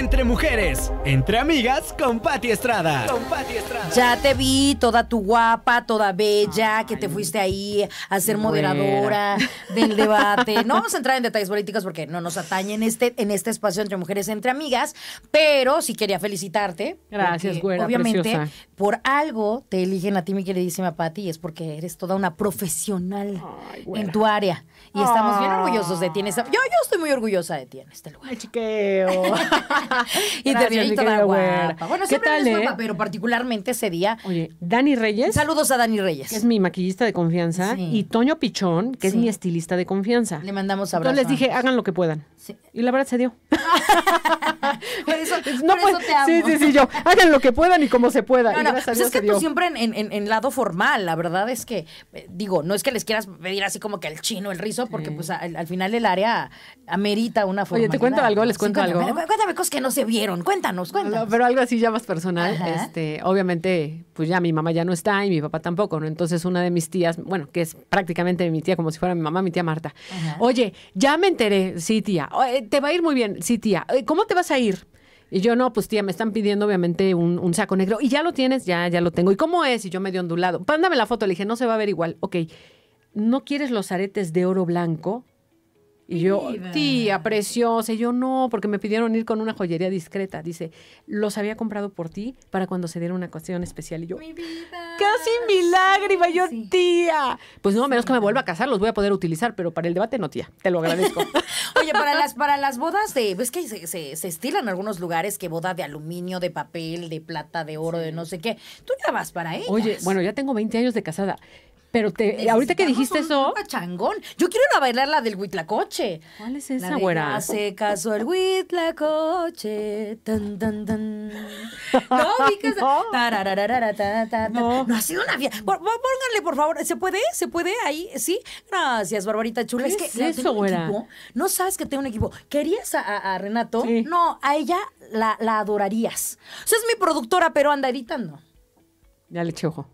Entre mujeres, entre amigas con Patti Estrada. Con Estrada. Ya te vi, toda tu guapa, toda bella, que te fuiste ahí a ser moderadora del debate. no vamos a entrar en detalles políticos porque no nos atañe en este, en este espacio entre mujeres, entre amigas, pero sí quería felicitarte. Gracias, güera, Obviamente, por algo te eligen a ti, mi queridísima Patti, y es porque eres toda una profesional en tu área. Y estamos bien orgullosos de ti. yo, yo estoy muy orgullosa de ti en este lugar. chiqueo. y Gracias, te guapa. Bueno, siempre tal, eh? pero particularmente ese día. Oye, Dani Reyes. Saludos a Dani Reyes. Que es mi maquillista de confianza. Y Toño Pichón, que es mi estilista de confianza. Le mandamos abrazos. Yo les dije, hagan lo que puedan. Y la verdad se dio. por eso, no, te amo. Sí, sí, sí, yo. Hagan lo que puedan y como se pueda. pues es que tú siempre en, en, lado formal, la verdad es que, eh, digo, no es que les quieras pedir así como que el chino, el rizo, porque pues al, final el área amerita una formalidad. Oye, te cuento algo, les cuento algo. Cuéntame, cuéntame cosas no se vieron? Cuéntanos, cuéntanos. pero algo así ya más personal. Este, obviamente, pues ya mi mamá ya no está y mi papá tampoco, ¿no? Entonces una de mis tías, bueno, que es prácticamente mi tía, como si fuera mi mamá, mi tía Marta. Oye, ya me enteré, sí, tía. Eh, te va a ir muy bien, sí, tía. Eh, ¿Cómo te vas a ir? Y yo, no, pues tía, me están pidiendo obviamente un, un, saco negro. Y ya lo tienes, ya, ya lo tengo. ¿Y cómo es? Y yo medio ondulado. Pándame la foto. Le dije, no se va a ver igual. Ok, ¿no quieres los aretes de oro blanco? Y yo, tía, preciosa. Y yo, no, porque me pidieron ir con una joyería discreta. Dice, los había comprado por ti para cuando se diera una ocasión especial. Y yo, mi vida. Casi mi lágrima. yo, tía. Pues no, menos que me vuelva a casar, los voy a poder utilizar, pero para el debate no, tía. Te lo agradezco. Oye, para las, para las bodas de. ¿Ves pues, que se, se, se estilan algunos lugares que boda de aluminio, de papel, de plata, de oro, de no sé qué? Tú ya vas para eso. Oye, bueno, ya tengo 20 años de casada. Pero te, ahorita que dijiste eso. changón. Yo quiero ir a bailar la del Huitlacoche. ¿Cuál es esa, la de Hace caso el Huitlacoche. Tan, No, fíjate. no. no ha sido una fiesta. Pónganle, por favor. ¿Se puede? ¿Se puede? Ahí, sí. Gracias, Barbarita Chula. ¿Qué es, que eso, güera? No sabes que tengo un equipo. ¿Querías a, Renato? No, a ella la, la adorarías. O sea, es mi productora, pero anda editando. Ya le eché ojo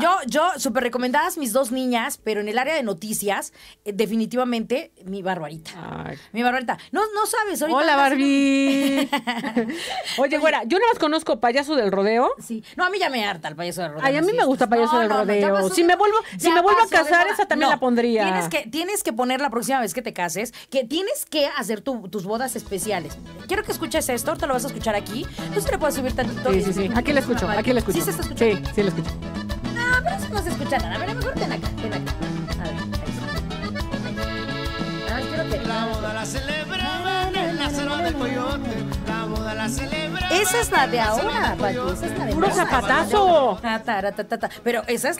yo, yo, súper recomendadas mis dos niñas, pero en el área de noticias, eh, definitivamente mi Barbarita. Mi Barbarita. No, no sabes, ahorita. Hola, Barbie. Oye, güera, yo nada más conozco payaso del rodeo. Sí. No, a mí ya me harta el payaso del rodeo. a mí me gusta payaso del rodeo. si me vuelvo, si me vuelvo a casar, esa también la pondría. Tienes que, tienes que poner la próxima vez que te cases, que tienes que hacer tus bodas especiales. Quiero que escuches esto, te lo vas a escuchar aquí. Tú se le puedes subir tantito. Sí, sí, sí. Aquí la escucho, aquí la escucho. Sí, se está escuchando. Sí. Sí, lo escucho. No, pero eso no se escucha nada. A ver, mejor ten acá, ten acá. A ver, ahí está. Ah, espero que. La boda la celebraban en la selva del Coyote. Esa es la de ahora, Puro zapatazo. Pero esa es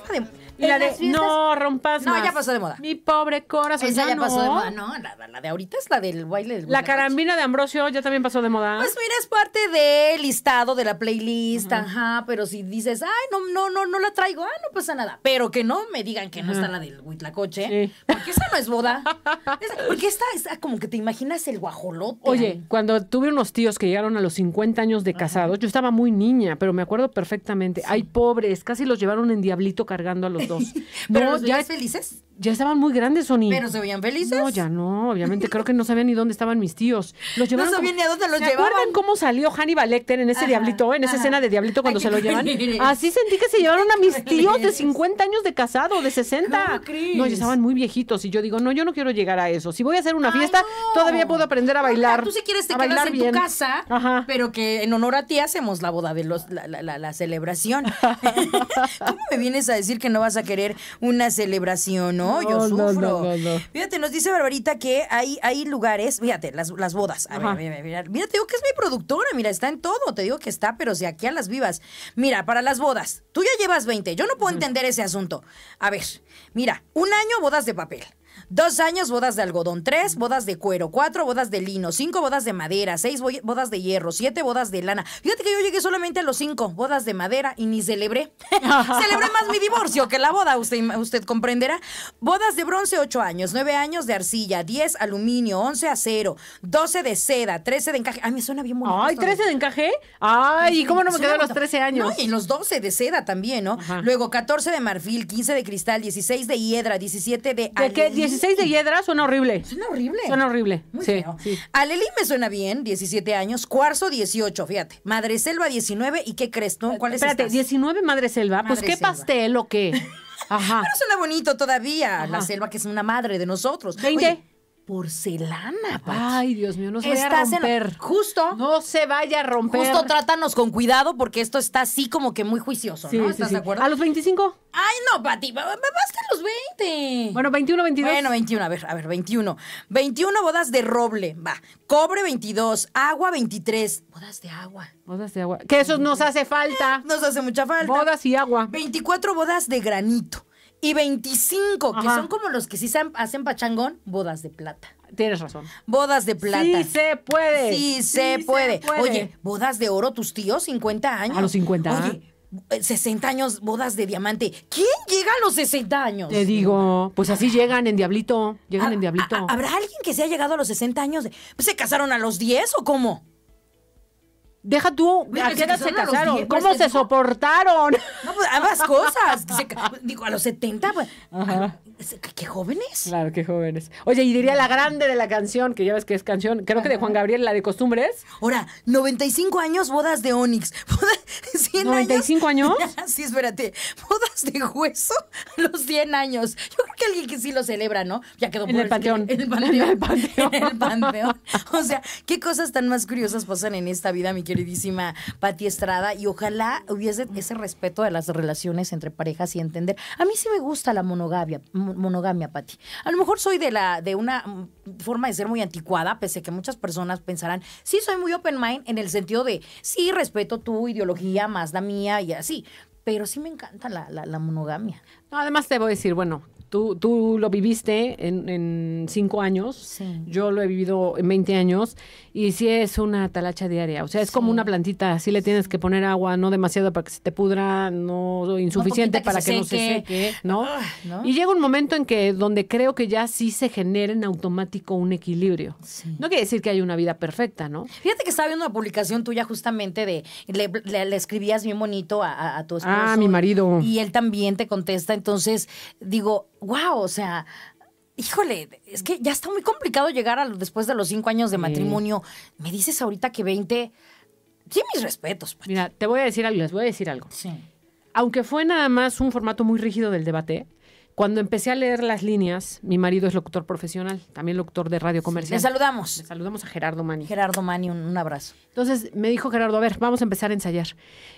la de. no, rompas. No, ya pasó de moda. Mi pobre corazón. Esa ya, pasó de moda. No, la, de ahorita es la del baile La carambina de Ambrosio ya también pasó de moda. Pues mira, es parte del listado de la playlist. Ajá, pero si dices, ay, no, no, no, no la traigo, ah, no pasa nada. Pero que no me digan que no está la del Huitlacoche. Porque esa no es boda. Porque esta, ah, como que te imaginas el guajolote. Oye, cuando tuve unos tíos que llegaron al los 50 años de casados. Yo estaba muy niña, pero me acuerdo perfectamente. hay pobres, casi los llevaron en diablito cargando a los dos. ¿Pero ya los ya felices? ya estaban muy grandes, Sony. Pero se veían felices. No, ya no. Obviamente, creo que no sabían ni dónde estaban mis tíos. Los No sabían ni a dónde los llevaban. ¿Se cómo salió Hannibal Lecter en ese diablito, en esa escena de diablito cuando se lo llevan? Así sentí que se llevaron a mis tíos de 50 años de casado, de 60. No, ya estaban muy viejitos. Y yo digo, no, yo no quiero llegar a eso. Si voy a hacer una fiesta, todavía puedo aprender a bailar. tú si quieres te quedas en tu casa, ajá. pero que en honor a ti hacemos la boda de los, la, la, la, la celebración. ¿Cómo me vienes a decir que no vas a querer una celebración? no, yo sufro. fíjate, nos dice Barbarita que hay, hay lugares, fíjate, las, bodas. A ver, mira, mira, te digo que es mi productora, mira, está en todo, te digo que está, pero si aquí a las vivas. Mira, para las bodas, tú ya llevas 20, yo no puedo entender ese asunto. A ver, mira, un año bodas de papel. Dos años bodas de algodón, tres bodas de cuero, cuatro bodas de lino, cinco bodas de madera, seis bodas de hierro, siete bodas de lana. Fíjate que yo llegué solamente a los cinco bodas de madera y ni celebré. celebré más mi divorcio que la boda, usted, usted comprenderá. Bodas de bronce, ocho años, nueve años de arcilla, diez aluminio, once acero, doce de seda, trece de encaje. Ay, me suena bien bonito. Ay, trece de encaje. Ay, ¿y cómo no me, quedan los trece años? No, y los doce de seda también, ¿no? Luego catorce de marfil, quince de cristal, dieciséis de hiedra, diecisiete de... ¿De 16 de hiedra suena horrible. Suena horrible. Suena horrible. Muy sí, feo. me suena bien, 17 años. Cuarzo, 18, fíjate. Madre Selva, 19. ¿Y qué crees? No? ¿Cuál es Espérate, 19 Madre Selva. pues qué pastel o qué. Ajá. Pero suena bonito todavía. La selva que es una madre de nosotros. 20 porcelana, Ay, Dios mío, no se vaya a romper. justo. No se vaya a romper. Justo trátanos con cuidado porque esto está así como que muy juicioso, sí, ¿no? ¿Estás de acuerdo? ¿A los 25? Ay, no, Pati, más que a los 20. Bueno, 21, 22. Bueno, 21, a ver, a ver, 21. 21 bodas de roble, va. Cobre 22, agua 23. Bodas de agua. Bodas de agua. Que eso nos hace falta. nos hace mucha falta. Bodas y agua. 24 bodas de granito y 25, que son como los que sí hacen pachangón, bodas de plata. Tienes razón. Bodas de plata. Sí se puede. Sí, se, puede. Oye, bodas de oro, tus tíos, 50 años. A los 50 años. Oye, 60 eh, años, bodas de diamante. ¿Quién llega a los 60 años? Te digo, pues así llegan en Diablito. Llegan ah, en Diablito. ¿Habrá alguien que se ha llegado a los 60 años? Pues, ¿Se casaron a los 10 o cómo? Deja tú, ¿a qué se pues, se casaron? ¿Cómo se soportaron? No, pues ambas cosas. digo, a los 70, pues. Ajá. ¿Qué jóvenes? Claro, qué jóvenes. Oye, y diría la grande de la canción, que ya ves que es canción, creo que de Juan Gabriel, la de costumbres. Ahora, 95 años, bodas de Onix. ¿95 años? Ah, sí, espérate. Bodas de hueso, los 100 años. Yo creo que alguien que sí lo celebra, ¿no? Ya quedó en el, panteón. En el panteón. En el panteón. O sea, qué cosas tan más curiosas pasan en esta vida, mi queridísima Pati Estrada. Y ojalá hubiese ese respeto de las relaciones entre parejas y entender. A mí sí me gusta la monogamia monogamia, Pati. A lo mejor soy de la de una forma de ser muy anticuada, pese a que muchas personas pensarán, sí soy muy open mind en el sentido de, sí respeto tu ideología más la mía y así, pero sí me encanta la, la, monogamia. además te voy a decir, bueno, Tú, lo viviste en, cinco años, yo lo he vivido en 20 años, y sí es una talacha diaria. O sea, es como una plantita, sí le tienes que poner agua, no demasiado para que se te pudra, no insuficiente para que, no se seque, ah, ¿no? Y llega un momento en que donde creo que ya sí se genera en automático un equilibrio. No quiere decir que hay una vida perfecta, ¿no? Fíjate que estaba viendo una publicación tuya justamente de, le, escribías bien bonito a, a, a tu esposo. Ah, mi marido. Y él también te contesta, entonces digo, wow, o sea, híjole, es que ya está muy complicado llegar a después de los cinco años de matrimonio. Me dices ahorita que 20. Sí, mis respetos. Mira, te voy a decir algo, les voy a decir algo. Sí. Aunque fue nada más un formato muy rígido del debate, cuando empecé a leer las líneas, mi marido es locutor profesional, también locutor de radio comercial. saludamos. saludamos a Gerardo Mani. Gerardo Mani, un, abrazo. Entonces me dijo Gerardo, a ver, vamos a empezar a ensayar.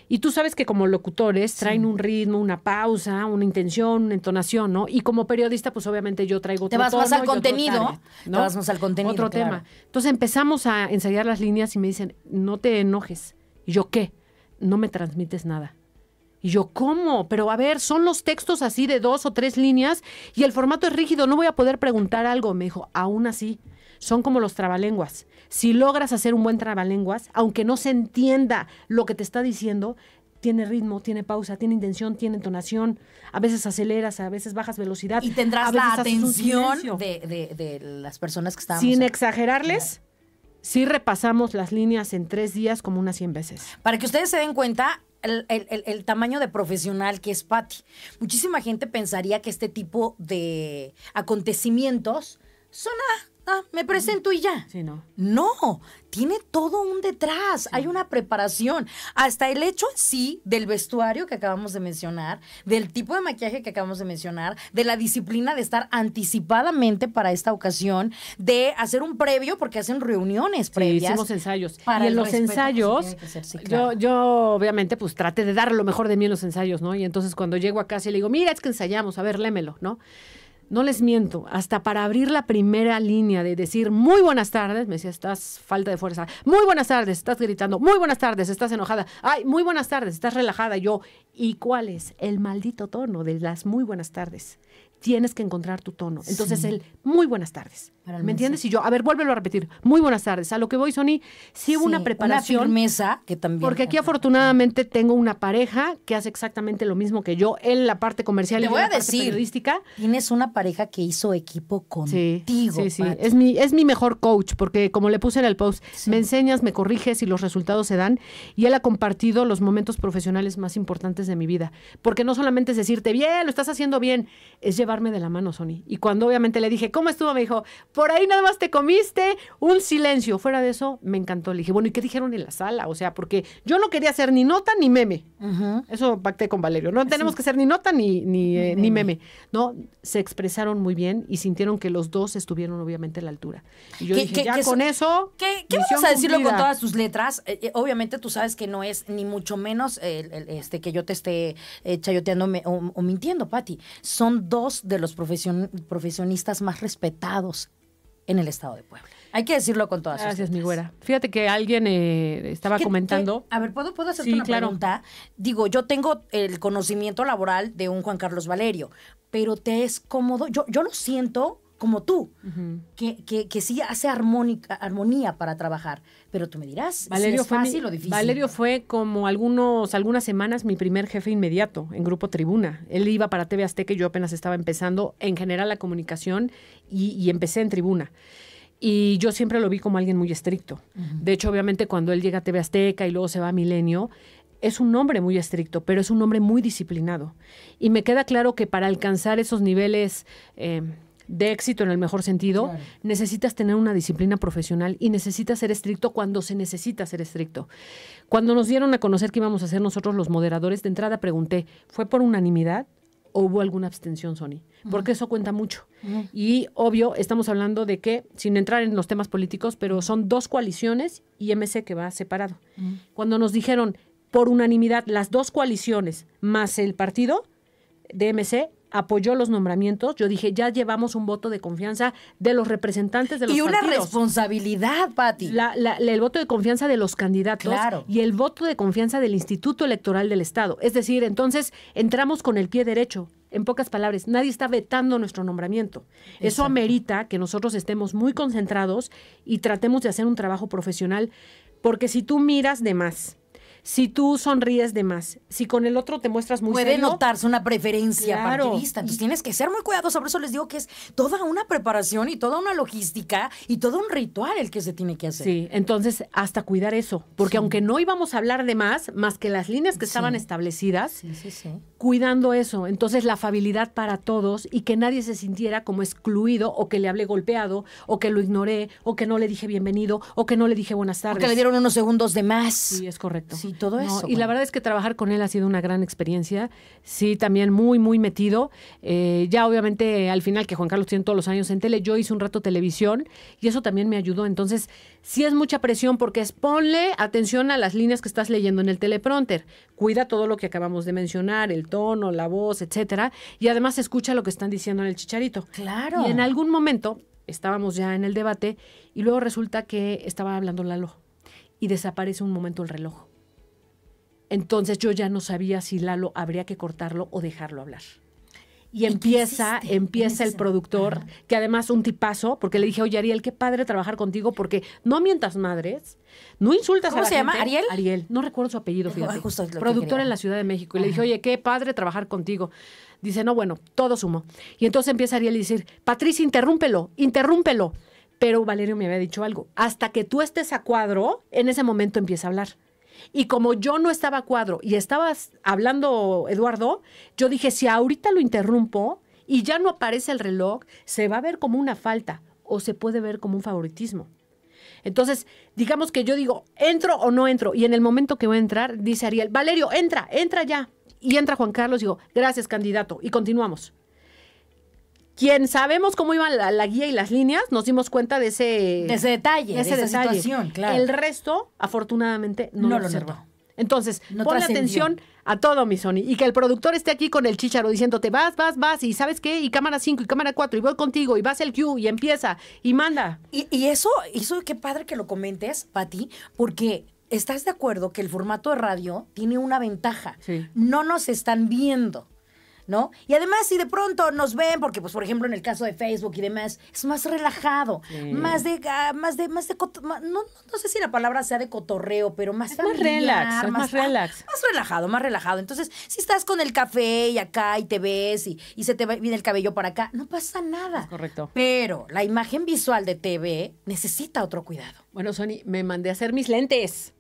Y tú sabes que como locutores traen un ritmo, una pausa, una intención, una entonación, ¿no? Y como periodista, pues obviamente yo traigo Te vas más al contenido. ¿no? Te vas más al contenido. Otro tema. Entonces empezamos a ensayar las líneas y me dicen, no te enojes. Y yo, ¿qué? No me transmites nada y yo, ¿cómo? Pero a ver, son los textos así de dos o tres líneas y el formato es rígido, no voy a poder preguntar algo. Me dijo, aún así, son como los trabalenguas. Si logras hacer un buen trabalenguas, aunque no se entienda lo que te está diciendo, tiene ritmo, tiene pausa, tiene intención, tiene entonación. A veces aceleras, a veces bajas velocidad. Y tendrás la atención de, de, las personas que están. Sin exagerarles. sí repasamos las líneas en tres días como unas 100 veces. Para que ustedes se den cuenta, el, tamaño de profesional que es Patti. Muchísima gente pensaría que este tipo de acontecimientos son, a, ah, me presento y ya. Sí, no. No, tiene todo un detrás, hay una preparación, hasta el hecho sí del vestuario que acabamos de mencionar, del tipo de maquillaje que acabamos de mencionar, de la disciplina de estar anticipadamente para esta ocasión, de hacer un previo, porque hacen reuniones previas. Sí, hicimos ensayos. Para y en los ensayos, yo, obviamente pues traté de dar lo mejor de mí en los ensayos, ¿no? Y entonces cuando llego a casa y le digo, mira, es que ensayamos, a ver, lémelo, ¿no? no les miento, hasta para abrir la primera línea de decir muy buenas tardes, me decía, estás falta de fuerza, muy buenas tardes, estás gritando, muy buenas tardes, estás enojada, ay, muy buenas tardes, estás relajada, yo, ¿y cuál es el maldito tono de las muy buenas tardes? Tienes que encontrar tu tono. Entonces, el muy buenas tardes. ¿Me entiendes? Y yo, a ver, vuélvelo a repetir. Muy buenas tardes. A lo que voy, Sony, sí hubo una preparación. Una firmeza que también. Porque aquí afortunadamente tengo una pareja que hace exactamente lo mismo que yo. en la parte comercial y voy a parte periodística. Tienes una pareja que hizo equipo contigo. Sí, sí, sí. Es mi, es mi mejor coach, porque como le puse en el post, me enseñas, me corriges y los resultados se dan. Y él ha compartido los momentos profesionales más importantes de mi vida. Porque no solamente es decirte, bien, lo estás haciendo bien, es llevarme de la mano, Sony. Y cuando obviamente le dije, ¿cómo estuvo? Me dijo, por ahí nada más te comiste un silencio. Fuera de eso, me encantó. Le dije, bueno, ¿y qué dijeron en la sala? O sea, porque yo no quería hacer ni nota ni meme. Eso pacté con Valerio. No tenemos que ser ni nota ni, ni, eh, meme. ni, meme. No, se expresaron muy bien y sintieron que los dos estuvieron obviamente a la altura. Y yo dije, ya con eso. ¿Qué, vamos a decirlo con todas sus letras? Eh, eh, obviamente tú sabes que no es ni mucho menos este, que yo te esté chayoteando o, o, mintiendo, Patti. Son dos de los profesionistas más respetados en el estado de Puebla. Hay que decirlo con todas Gracias, mi güera. Fíjate que alguien eh, estaba comentando. a ver, ¿puedo, puedo hacerte una pregunta? Digo, yo tengo el conocimiento laboral de un Juan Carlos Valerio, pero te es cómodo. Yo, yo lo siento como tú, que, sí hace armonía para trabajar. Pero tú me dirás Valerio si es fácil o difícil. Valerio fue como algunos, algunas semanas mi primer jefe inmediato en Grupo Tribuna. Él iba para TV Azteca y yo apenas estaba empezando en general la comunicación y, empecé en Tribuna. Y yo siempre lo vi como alguien muy estricto. De hecho, obviamente, cuando él llega a TV Azteca y luego se va a Milenio, es un hombre muy estricto, pero es un hombre muy disciplinado. Y me queda claro que para alcanzar esos niveles... Eh, de éxito en el mejor sentido, necesitas tener una disciplina profesional y necesitas ser estricto cuando se necesita ser estricto. Cuando nos dieron a conocer que íbamos a ser nosotros los moderadores, de entrada pregunté, ¿fue por unanimidad? o hubo alguna abstención, Sony, porque eso cuenta mucho. Y obvio, estamos hablando de que, sin entrar en los temas políticos, pero son dos coaliciones y MC que va separado. Cuando nos dijeron por unanimidad las dos coaliciones más el partido de MC, apoyó los nombramientos, yo dije, ya llevamos un voto de confianza de los representantes de los y Y una responsabilidad, Pati. el voto de confianza de los candidatos y el voto de confianza del Instituto Electoral del Estado. Es decir, entonces entramos con el pie derecho. En pocas palabras, nadie está vetando nuestro nombramiento. Eso amerita que nosotros estemos muy concentrados y tratemos de hacer un trabajo profesional, porque si tú miras de más, si tú sonríes de más, si con el otro te muestras muy Puede notarse una preferencia para partidista. Entonces tienes que ser muy cuidadoso. Por eso les digo que es toda una preparación y toda una logística y todo un ritual el que se tiene que hacer. Sí, entonces hasta cuidar eso. Porque aunque no íbamos a hablar de más, más que las líneas que estaban establecidas, cuidando eso. Entonces la afabilidad para todos y que nadie se sintiera como excluido o que le hablé golpeado o que lo ignoré o que no le dije bienvenido o que no le dije buenas tardes. O que le dieron unos segundos de más. Sí, es correcto todo eso. y la verdad es que trabajar con él ha sido una gran experiencia. Sí, también muy, muy metido. Eh, ya obviamente al final que Juan Carlos tiene todos los años en tele, yo hice un rato televisión y eso también me ayudó. Entonces, sí es mucha presión porque es ponle atención a las líneas que estás leyendo en el teleprompter. Cuida todo lo que acabamos de mencionar, el tono, la voz, etcétera. Y además escucha lo que están diciendo en el chicharito. Claro. Y en algún momento estábamos ya en el debate y luego resulta que estaba hablando Lalo y desaparece un momento el reloj. Entonces yo ya no sabía si Lalo habría que cortarlo o dejarlo hablar. Y, empieza, empieza el productor, que además un tipazo, porque le dije, oye Ariel, qué padre trabajar contigo, porque no mientas madres, no insultas ¿Cómo a ¿Cómo se llama? ¿Ariel? Ariel, no recuerdo su apellido, fíjate. Justo productor en la Ciudad de México. Y le dije, oye, qué padre trabajar contigo. Dice, no, bueno, todo sumo. Y entonces empieza Ariel a decir, Patricia, interrúmpelo, interrúmpelo. Pero Valerio me había dicho algo. Hasta que tú estés a cuadro, en ese momento empieza a hablar. Y como yo no estaba a cuadro y estabas hablando, Eduardo, yo dije, si ahorita lo interrumpo y ya no aparece el reloj, se va a ver como una falta o se puede ver como un favoritismo. Entonces, digamos que yo digo, entro o no entro. Y en el momento que voy a entrar, dice Ariel, Valerio, entra, entra ya. Y entra Juan Carlos y digo, gracias candidato. Y continuamos quien sabemos cómo iban la, guía y las líneas, nos dimos cuenta de ese, de ese detalle, de, esa situación, claro. El resto, afortunadamente, no, lo observó. Entonces, pon atención a todo, mi Sony, y que el productor esté aquí con el chicharo diciéndote, vas, vas, vas, y ¿sabes qué? Y cámara 5 y cámara 4, y voy contigo, y vas el Q, y empieza, y manda. Y, y eso, eso, qué padre que lo comentes, Pati, porque ¿estás de acuerdo que el formato de radio tiene una ventaja? No nos están viendo. ¿no? Y además, si de pronto nos ven, porque, pues, por ejemplo, en el caso de Facebook y demás, es más relajado, más de, más de, más de, no, sé si la palabra sea de cotorreo, pero más es más relax, más, más relajado, más relajado. Entonces, si estás con el café y acá y te ves y, se te viene el cabello para acá, no pasa nada. correcto. Pero la imagen visual de TV necesita otro cuidado. Bueno, Sony, me mandé a hacer mis lentes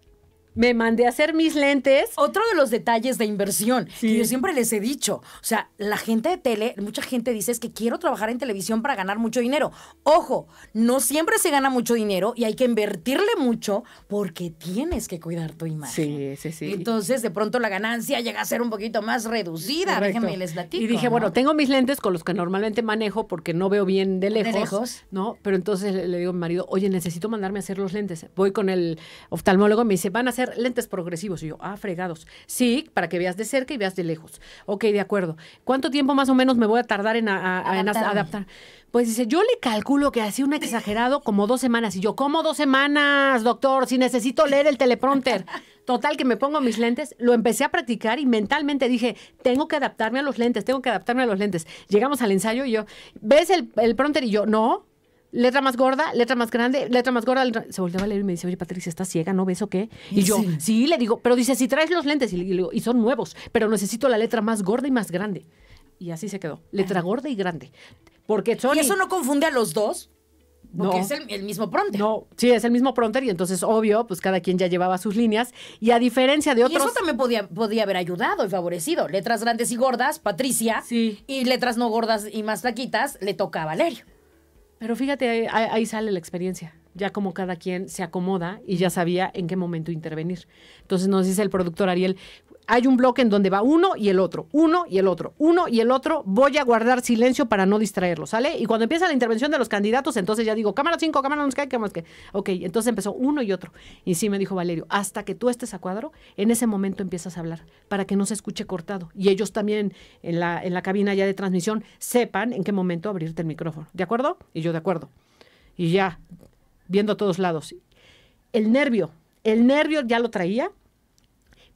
me mandé a hacer mis lentes. Otro de los detalles de inversión que yo siempre les he dicho, o sea, la gente de tele, mucha gente dice es que quiero trabajar en televisión para ganar mucho dinero. Ojo, no siempre se gana mucho dinero y hay que invertirle mucho porque tienes que cuidar tu imagen. Sí, sí, sí. Entonces, de pronto la ganancia llega a ser un poquito más reducida, déjenme les Y dije, bueno, tengo mis lentes con los que normalmente manejo porque no veo bien de lejos, de lejos. ¿no? Pero entonces le digo a mi marido, "Oye, necesito mandarme a hacer los lentes." Voy con el oftalmólogo me dice, "Van a hacer lentes progresivos. Y yo, ah, fregados. Sí, para que veas de cerca y veas de lejos. Ok, de acuerdo. ¿Cuánto tiempo más o menos me voy a tardar en, adaptar? Pues dice, yo le calculo que así un exagerado como dos semanas. Y yo, ¿cómo dos semanas, doctor? Si necesito leer el teleprompter. Total, que me pongo mis lentes, lo empecé a practicar y mentalmente dije, tengo que adaptarme a los lentes, tengo que adaptarme a los lentes. Llegamos al ensayo y yo, ¿ves el, el prompter? Y yo, no, letra más gorda, letra más grande, letra más gorda. Se volteaba a leer y me dice, oye, Patricia, ¿estás ciega? ¿No ves o qué? Y, yo, sí. le digo, pero dice, si traes los lentes, y, son nuevos, pero necesito la letra más gorda y más grande. Y así se quedó, letra gorda y grande. Porque ¿Y eso no confunde a los dos? Porque es el, mismo pronter. No, sí, es el mismo pronter. y entonces, obvio, pues cada quien ya llevaba sus líneas. Y a diferencia de otros... eso también podía, podía haber ayudado y favorecido. Letras grandes y gordas, Patricia. Sí. Y letras no gordas y más flaquitas, le toca a Valerio. Pero fíjate, ahí, sale la experiencia. Ya como cada quien se acomoda y ya sabía en qué momento intervenir. Entonces nos dice el productor Ariel, hay un bloque en donde va uno y el otro, uno y el otro, uno y el otro. Voy a guardar silencio para no distraerlo, ¿sale? Y cuando empieza la intervención de los candidatos, entonces ya digo, cámara 5, cámara no nos cae, cámara que. Ok, entonces empezó uno y otro. Y sí me dijo Valerio, hasta que tú estés a cuadro, en ese momento empiezas a hablar, para que no se escuche cortado. Y ellos también en la, en la cabina ya de transmisión sepan en qué momento abrirte el micrófono. ¿De acuerdo? Y yo de acuerdo. Y ya, viendo a todos lados. El nervio, el nervio ya lo traía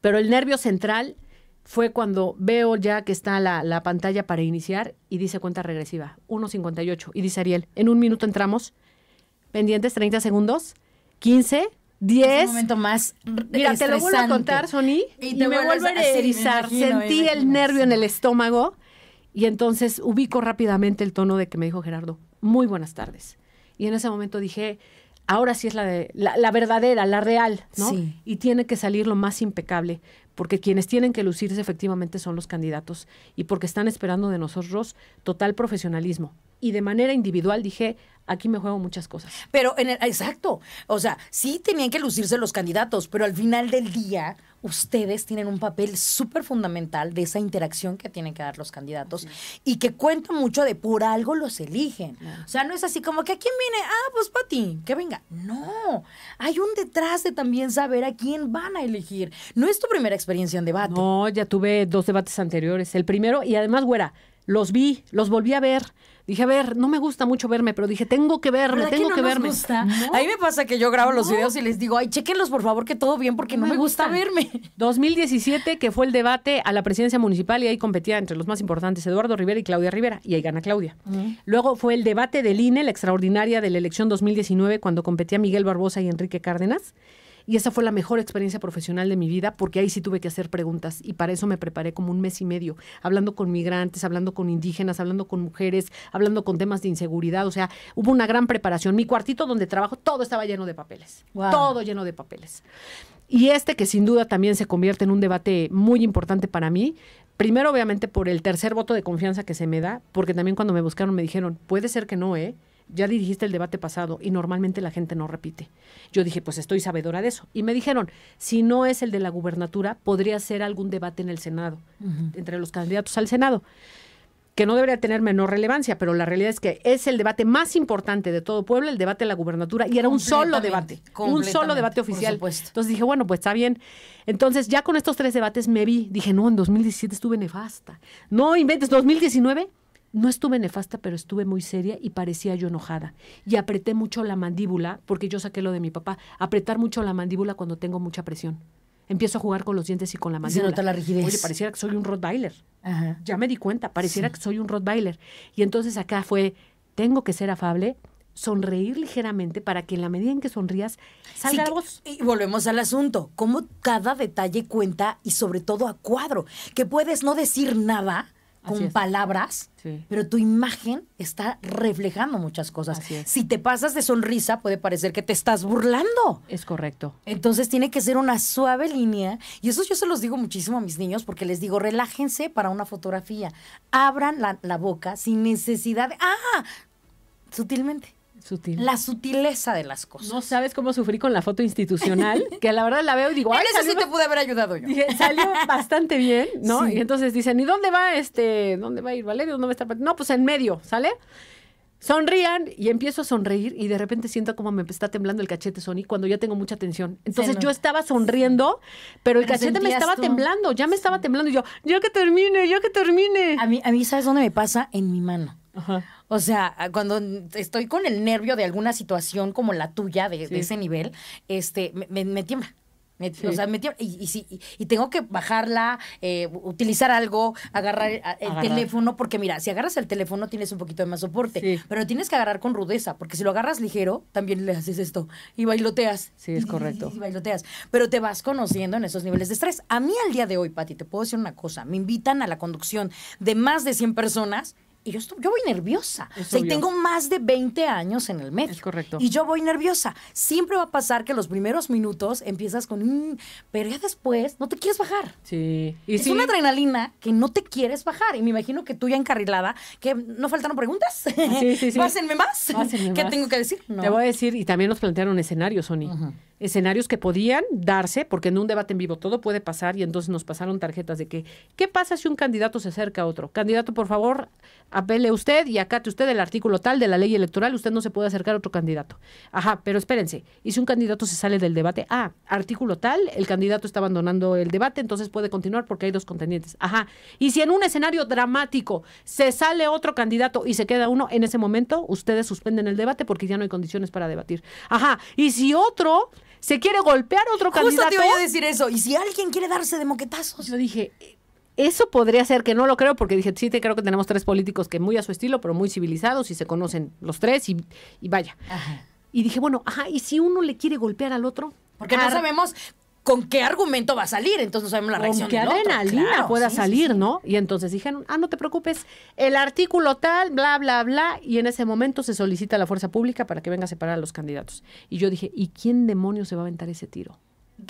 pero el nervio central fue cuando veo ya que está la, pantalla para iniciar y dice cuenta regresiva, 1.58. Y dice Ariel, en un minuto entramos, pendientes 30 segundos, 15, 10. Un momento más. Mira, te lo vuelvo a contar, Sony. Y, me vuelvo a erizar. Sentí el nervio en el estómago y entonces ubico rápidamente el tono de que me dijo Gerardo, muy buenas tardes. Y en ese momento dije, ahora sí es la, de, la, verdadera, la real, ¿no? Y tiene que salir lo más impecable, porque quienes tienen que lucirse efectivamente son los candidatos y porque están esperando de nosotros total profesionalismo, y de manera individual dije, aquí me juego muchas cosas. Pero en el, exacto, o sea, sí tenían que lucirse los candidatos, pero al final del día ustedes tienen un papel súper fundamental de esa interacción que tienen que dar los candidatos y que cuenta mucho de por algo los eligen. O sea, no es así como que a quién viene, ah, pues Pati, que venga. No, hay un detrás de también saber a quién van a elegir. No es tu primera experiencia en debate. No, ya tuve dos debates anteriores. El primero, y además, güera, los vi, los volví a ver. Dije, a ver, no me gusta mucho verme, pero dije, tengo que verme, tengo que, verme. ahí me pasa que yo grabo los videos y les digo, ay, chequenlos por favor, que todo bien, porque no, me, gusta verme. 2017, que fue el debate a la presidencia municipal y ahí competía entre los más importantes Eduardo Rivera y Claudia Rivera, y ahí gana Claudia. Luego fue el debate del INE, la extraordinaria de la elección 2019, cuando competía Miguel Barbosa y Enrique Cárdenas. Y esa fue la mejor experiencia profesional de mi vida porque ahí sí tuve que hacer preguntas y para eso me preparé como un mes y medio, hablando con migrantes, hablando con indígenas, hablando con mujeres, hablando con temas de inseguridad. O sea, hubo una gran preparación. Mi cuartito donde trabajo, todo estaba lleno de papeles. Todo lleno de papeles. Y este que sin duda también se convierte en un debate muy importante para mí, primero obviamente por el tercer voto de confianza que se me da, porque también cuando me buscaron me dijeron, puede ser que no, ¿eh? ya dirigiste el debate pasado y normalmente la gente no repite. Yo dije, pues estoy sabedora de eso. Y me dijeron, si no es el de la gubernatura, podría ser algún debate en el Senado, entre los candidatos al Senado, que no debería tener menor relevancia, pero la realidad es que es el debate más importante de todo Puebla, el debate de la gubernatura, y era un solo debate, un solo debate oficial. Entonces dije, bueno, pues está bien. Entonces ya con estos tres debates me vi, dije, no, en 2017 estuve nefasta. No inventes, 2019 no estuve nefasta, pero estuve muy seria y parecía yo enojada. Y apreté mucho la mandíbula, porque yo saqué lo de mi papá, apretar mucho la mandíbula cuando tengo mucha presión. Empiezo a jugar con los dientes y con la mandíbula. Se nota la rigidez. Oye, pareciera que soy un Rottweiler. Ajá. Ya me di cuenta, pareciera que soy un Rottweiler. Y entonces acá fue, tengo que ser afable, sonreír ligeramente para que en la medida en que sonrías salga Y volvemos al asunto, cómo cada detalle cuenta y sobre todo a cuadro, que puedes no decir nada, con palabras, pero tu imagen está reflejando muchas cosas. Si te pasas de sonrisa, puede parecer que te estás burlando. Es correcto. Entonces tiene que ser una suave línea. Y eso yo se los digo muchísimo a mis niños porque les digo, relájense para una fotografía. Abran la, la boca sin necesidad de... ¡Ah! Sutilmente. Sutil. La sutileza de las cosas. No sabes cómo sufrí con la foto institucional, que a la verdad la veo y digo, ¡ay! Esa sí te pude haber ayudado yo. salió bastante bien, ¿no? Y entonces dicen, ¿y dónde va este? ¿Dónde va a ir Valerio? ¿Dónde va a estar? No, pues en medio, ¿sale? Sonrían y empiezo a sonreír y de repente siento como me está temblando el cachete, Sony, cuando ya tengo mucha tensión. Entonces yo estaba sonriendo, pero el cachete me estaba temblando, ya me estaba temblando y yo, yo que termine, yo que termine. A mí, a mí, ¿sabes dónde me pasa? En mi mano. Ajá o sea, ah, cuando estoy con el nervio de alguna situación como la tuya, de, ese nivel, este, me, tiembla. O sea, me tiembla, y, y, tengo que bajarla, eh, utilizar algo, agarrar eh, el teléfono, porque mira, si agarras el teléfono tienes un poquito de más soporte, pero tienes que agarrar con rudeza, porque si lo agarras ligero, también le haces esto y bailoteas. Sí, es correcto. Y, bailoteas. Pero te vas conociendo en esos niveles de estrés. A mí al día de hoy, Pati, te puedo decir una cosa, me invitan a la conducción de más de 100 personas yo, voy nerviosa. y tengo más de 20 años en el medio. Es correcto. Y yo voy nerviosa. Siempre va a pasar que los primeros minutos empiezas con pero ya después no te quieres bajar. Sí. es una adrenalina que no te quieres bajar. Y me imagino que tú ya encarrilada, que no faltaron preguntas. Sí, sí, sí. Pásenme más. ¿Qué tengo que decir? Te voy a decir, y también nos plantearon escenarios, Sony. Ajá escenarios que podían darse, porque en un debate en vivo todo puede pasar y entonces nos pasaron tarjetas de que, ¿qué pasa si un candidato se acerca a otro? Candidato, por favor, apele usted y acate usted el artículo tal de la ley electoral, usted no se puede acercar a otro candidato. Ajá, pero espérense, ¿y si un candidato se sale del debate? Ah, artículo tal, el candidato está abandonando el debate, entonces puede continuar porque hay dos contendientes. Ajá, y si en un escenario dramático se sale otro candidato y se queda uno, en ese momento ustedes suspenden el debate porque ya no hay condiciones para debatir. Ajá, y si otro se quiere golpear a otro Justo candidato. te voy a decir eso. Y si alguien quiere darse de moquetazos. Yo dije, eso podría ser que no lo creo, porque dije, sí, te creo que tenemos tres políticos que muy a su estilo, pero muy civilizados y se conocen los tres y, vaya. Y dije, bueno, ajá, ¿y si uno le quiere golpear al otro? Porque no sabemos con qué argumento va a salir, entonces no sabemos la reacción. Con qué adrenalina pueda salir, ¿no? Y entonces dijeron, ah, no te preocupes, el artículo tal, bla, bla, bla, y en ese momento se solicita a la fuerza pública para que venga a separar a los candidatos. Y yo dije, ¿y quién demonio se va a aventar ese tiro?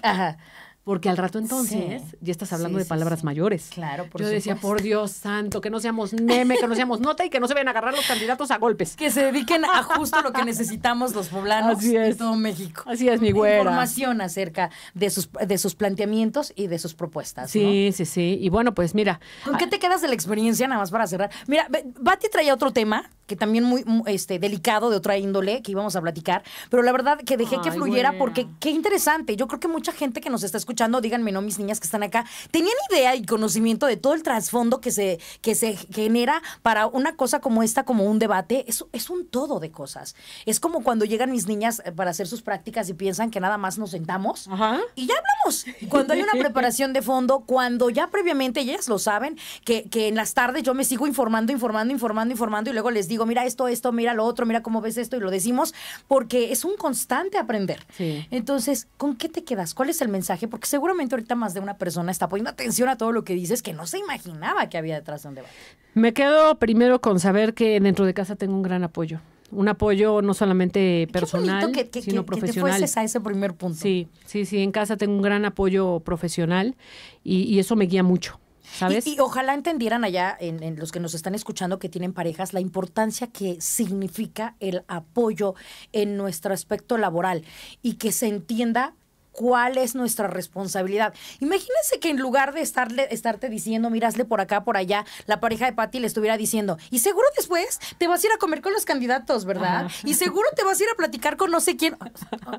Ajá. Porque al rato entonces ya estás hablando de palabras mayores. Claro, por Yo decía, por Dios santo, que no seamos meme, que no seamos nota y que no se vayan a agarrar los candidatos a golpes. Que se dediquen a justo lo que necesitamos los poblanos de todo México. Así es, mi güera. Información acerca de sus, de sus planteamientos y de sus propuestas. Sí, sí, sí. Y bueno, pues mira. ¿Con ah qué te quedas de la experiencia, nada más para cerrar? Mira, Bati traía otro tema que también muy este, delicado, de otra índole, que íbamos a platicar, pero la verdad que dejé que fluyera porque qué interesante. Yo creo que mucha gente que nos está escuchando escuchando, díganme, no, mis niñas que están acá, ¿tenían idea y conocimiento de todo el trasfondo que se, que se genera para una cosa como esta, como un debate? Es, es un todo de cosas. Es como cuando llegan mis niñas eh, para hacer sus prácticas y piensan que nada más nos sentamos y ya hablamos. Cuando hay una preparación de fondo, cuando ya previamente, ellas lo saben, que, en las tardes yo me sigo informando, informando, informando, informando y luego les digo, mira esto, esto, mira lo otro, mira cómo ves esto y lo decimos, porque es un constante aprender. Entonces, ¿con qué te quedas? ¿Cuál es el mensaje? seguramente ahorita más de una persona está poniendo atención a todo lo que dices que no se imaginaba que había detrás de un debate. Me quedo primero con saber que dentro de casa tengo un gran apoyo. Un apoyo no solamente personal, sino profesional. Que a ese primer punto. Sí, sí, sí. En casa tengo un gran apoyo profesional y, eso me guía mucho. ¿Sabes? Y, ojalá entendieran allá, en, los que nos están escuchando que tienen parejas, la importancia que significa el apoyo en nuestro aspecto laboral y que se entienda cuál es nuestra responsabilidad. Imagínense que en lugar de estarle, estarte diciendo, mirasle por acá, por allá, la pareja de Patti le estuviera diciendo, y seguro después te vas a ir a comer con los candidatos, ¿verdad? Y seguro te vas a ir a platicar con no sé quién.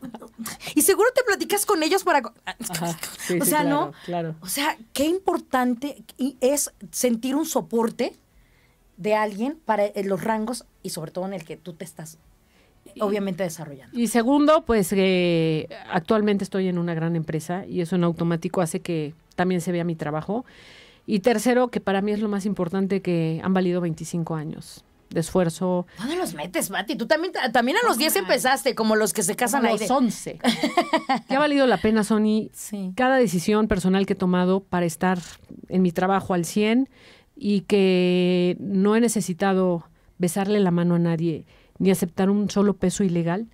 y seguro te platicas con ellos para... o sea, ¿no? Claro. O sea, qué importante es sentir un soporte de alguien para eh, los rangos y sobre todo en el que tú te estás obviamente desarrollando. Y segundo, pues eh, actualmente estoy en una gran empresa y eso en automático hace que también se vea mi trabajo. Y tercero, que para mí es lo más importante, que han valido 25 años de esfuerzo. ¿Dónde los metes, Mati? Tú también, también a los 10 empezaste, como los que se casan a los 11. que ha valido la pena, Sony, sí. cada decisión personal que he tomado para estar en mi trabajo al 100 y que no he necesitado besarle la mano a nadie ni aceptar un solo peso ilegal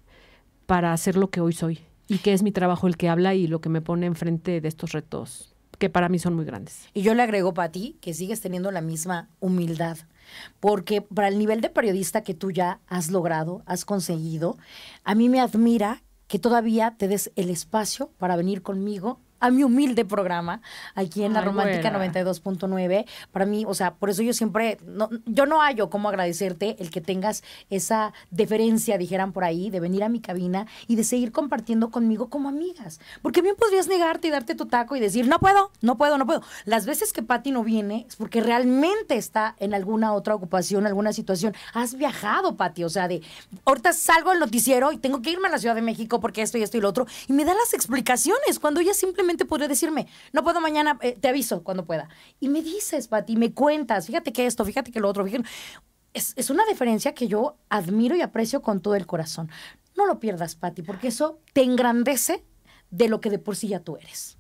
para hacer lo que hoy soy y que es mi trabajo el que habla y lo que me pone enfrente de estos retos que para mí son muy grandes. Y yo le agrego para ti que sigues teniendo la misma humildad, porque para el nivel de periodista que tú ya has logrado, has conseguido, a mí me admira que todavía te des el espacio para venir conmigo a mi humilde programa aquí en La Romántica 92.9. Para mí, o sea, por eso yo siempre, no, yo no hallo cómo agradecerte el que tengas esa deferencia, dijeran por ahí, de venir a mi cabina y de seguir compartiendo conmigo como amigas. Porque bien podrías negarte y darte tu taco y decir, no puedo, no puedo, no puedo. Las veces que Patti no viene es porque realmente está en alguna otra ocupación, alguna situación. Has viajado, Patti, o sea, de ahorita salgo el noticiero y tengo que irme a la Ciudad de México porque esto y esto y lo otro. Y me da las explicaciones cuando ella simplemente Pude podría decirme, no puedo mañana, eh, te aviso cuando pueda. Y me dices, Pati, me cuentas, fíjate que esto, fíjate que lo otro, fíjate. Es, es una diferencia que yo admiro y aprecio con todo el corazón. No lo pierdas, Pati, porque eso te engrandece de lo que de por sí ya tú eres.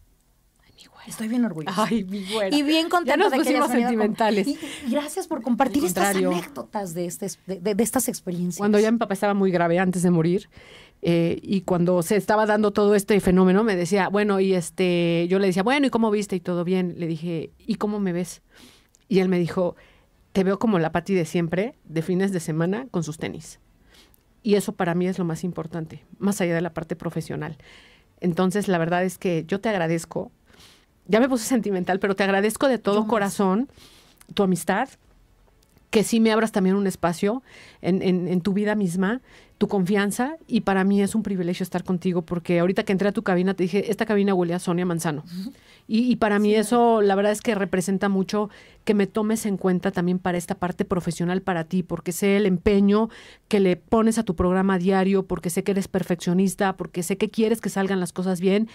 Estoy bien orgullosa. Y bien contenta de que hayas sentimentales. gracias por compartir estas anécdotas este, de, de, estas experiencias. Cuando ya mi papá estaba muy grave antes de morir, eh, y cuando se estaba dando todo este fenómeno, me decía, bueno, y este, yo le decía, bueno, ¿y cómo viste? Y todo bien. Le dije, ¿y cómo me ves? Y él me dijo, te veo como la Pati de siempre, de fines de semana, con sus tenis. Y eso para mí es lo más importante, más allá de la parte profesional. Entonces, la verdad es que yo te agradezco, ya me puse sentimental, pero te agradezco de todo corazón tu amistad, que sí me abras también un espacio en, en tu vida misma tu confianza y para mí es un privilegio estar contigo porque ahorita que entré a tu cabina te dije, esta cabina huele a Sonia Manzano. y, para mí eso, la verdad es que representa mucho que me tomes en cuenta también para esta parte profesional para ti, porque sé el empeño que le pones a tu programa diario, porque sé que eres perfeccionista, porque sé que quieres que salgan las cosas bien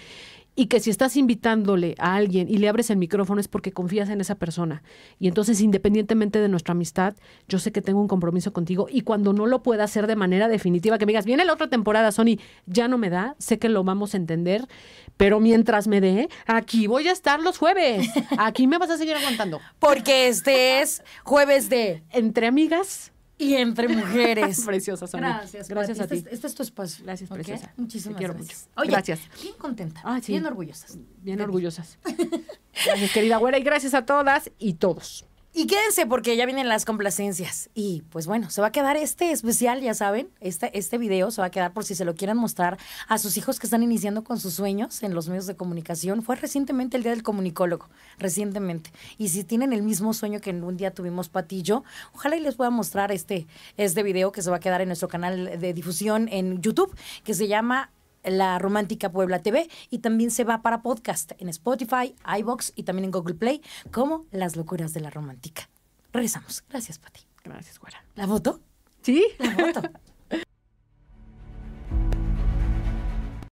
y que si estás invitándole a alguien y le abres el micrófono es porque confías en esa persona. Y entonces, independientemente de nuestra amistad, yo sé que tengo un compromiso contigo y cuando no lo pueda hacer de manera definitiva, que me digas, viene la otra temporada, Sony, ya no me da, sé que lo vamos a entender, pero mientras me dé, aquí voy a estar los jueves, aquí me vas a seguir aguantando. Porque este es jueves de... Entre amigas y entre mujeres. Preciosas Sonia. Gracias, gracias a este ti. Este, es tu espacio. Gracias, preciosa. Muchísimas Te quiero gracias. mucho. Oye, gracias. Bien contenta. Ah, bien orgullosas. Bien orgullosas. gracias, querida abuela. y gracias a todas y todos. Y quédense porque ya vienen las complacencias. Y pues bueno, se va a quedar este especial, ya saben, este, este video se va a quedar por si se lo quieren mostrar a sus hijos que están iniciando con sus sueños en los medios de comunicación. Fue recientemente el Día del Comunicólogo, recientemente. Y si tienen el mismo sueño que en un día tuvimos Patillo, ojalá y les pueda mostrar este, este video que se va a quedar en nuestro canal de difusión en YouTube, que se llama la Romántica Puebla TV y también se va para podcast en Spotify, iBox y también en Google Play como Las locuras de la Romántica. Regresamos. Gracias, Pati. Gracias, Guara. ¿La voto? Sí. La voto.